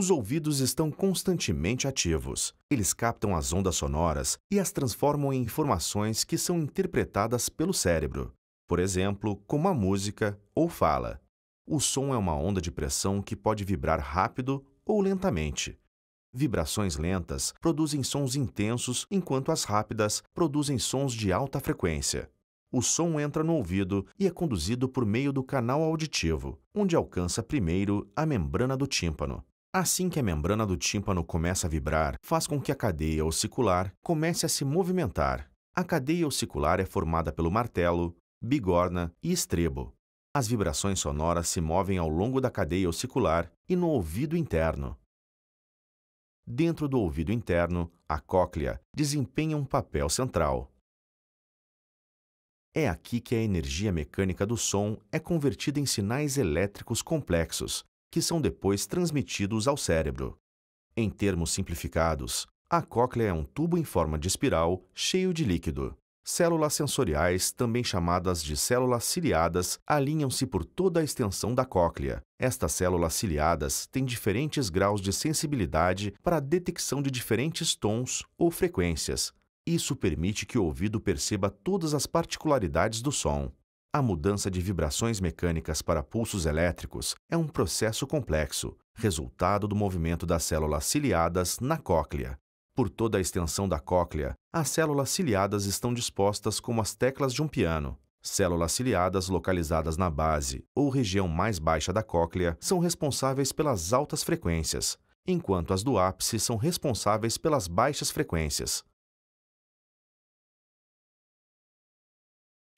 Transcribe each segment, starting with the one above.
Os ouvidos estão constantemente ativos. Eles captam as ondas sonoras e as transformam em informações que são interpretadas pelo cérebro, por exemplo, como a música ou fala. O som é uma onda de pressão que pode vibrar rápido ou lentamente. Vibrações lentas produzem sons intensos, enquanto as rápidas produzem sons de alta frequência. O som entra no ouvido e é conduzido por meio do canal auditivo, onde alcança primeiro a membrana do tímpano. Assim que a membrana do tímpano começa a vibrar, faz com que a cadeia ossicular comece a se movimentar. A cadeia ossicular é formada pelo martelo, bigorna e estrebo. As vibrações sonoras se movem ao longo da cadeia ossicular e no ouvido interno. Dentro do ouvido interno, a cóclea desempenha um papel central. É aqui que a energia mecânica do som é convertida em sinais elétricos complexos, que são depois transmitidos ao cérebro. Em termos simplificados, a cóclea é um tubo em forma de espiral cheio de líquido. Células sensoriais, também chamadas de células ciliadas, alinham-se por toda a extensão da cóclea. Estas células ciliadas têm diferentes graus de sensibilidade para a detecção de diferentes tons ou frequências. Isso permite que o ouvido perceba todas as particularidades do som. A mudança de vibrações mecânicas para pulsos elétricos é um processo complexo, resultado do movimento das células ciliadas na cóclea. Por toda a extensão da cóclea, as células ciliadas estão dispostas como as teclas de um piano. Células ciliadas localizadas na base ou região mais baixa da cóclea são responsáveis pelas altas frequências, enquanto as do ápice são responsáveis pelas baixas frequências.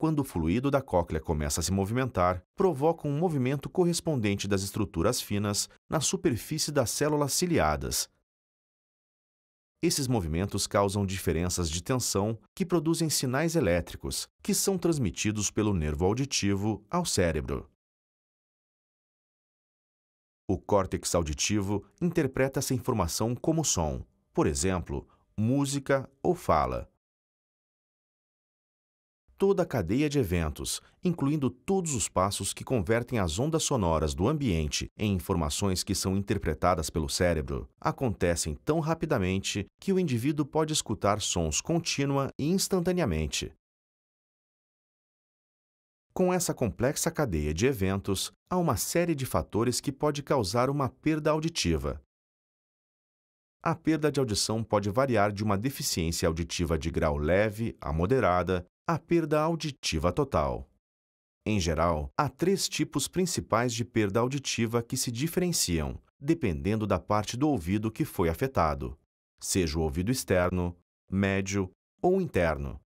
quando o fluido da cóclea começa a se movimentar, provoca um movimento correspondente das estruturas finas na superfície das células ciliadas. Esses movimentos causam diferenças de tensão que produzem sinais elétricos, que são transmitidos pelo nervo auditivo ao cérebro. O córtex auditivo interpreta essa informação como som, por exemplo, música ou fala toda a cadeia de eventos, incluindo todos os passos que convertem as ondas sonoras do ambiente em informações que são interpretadas pelo cérebro, acontecem tão rapidamente que o indivíduo pode escutar sons contínua e instantaneamente. Com essa complexa cadeia de eventos, há uma série de fatores que pode causar uma perda auditiva, a perda de audição pode variar de uma deficiência auditiva de grau leve a moderada à perda auditiva total. Em geral, há três tipos principais de perda auditiva que se diferenciam, dependendo da parte do ouvido que foi afetado, seja o ouvido externo, médio ou interno.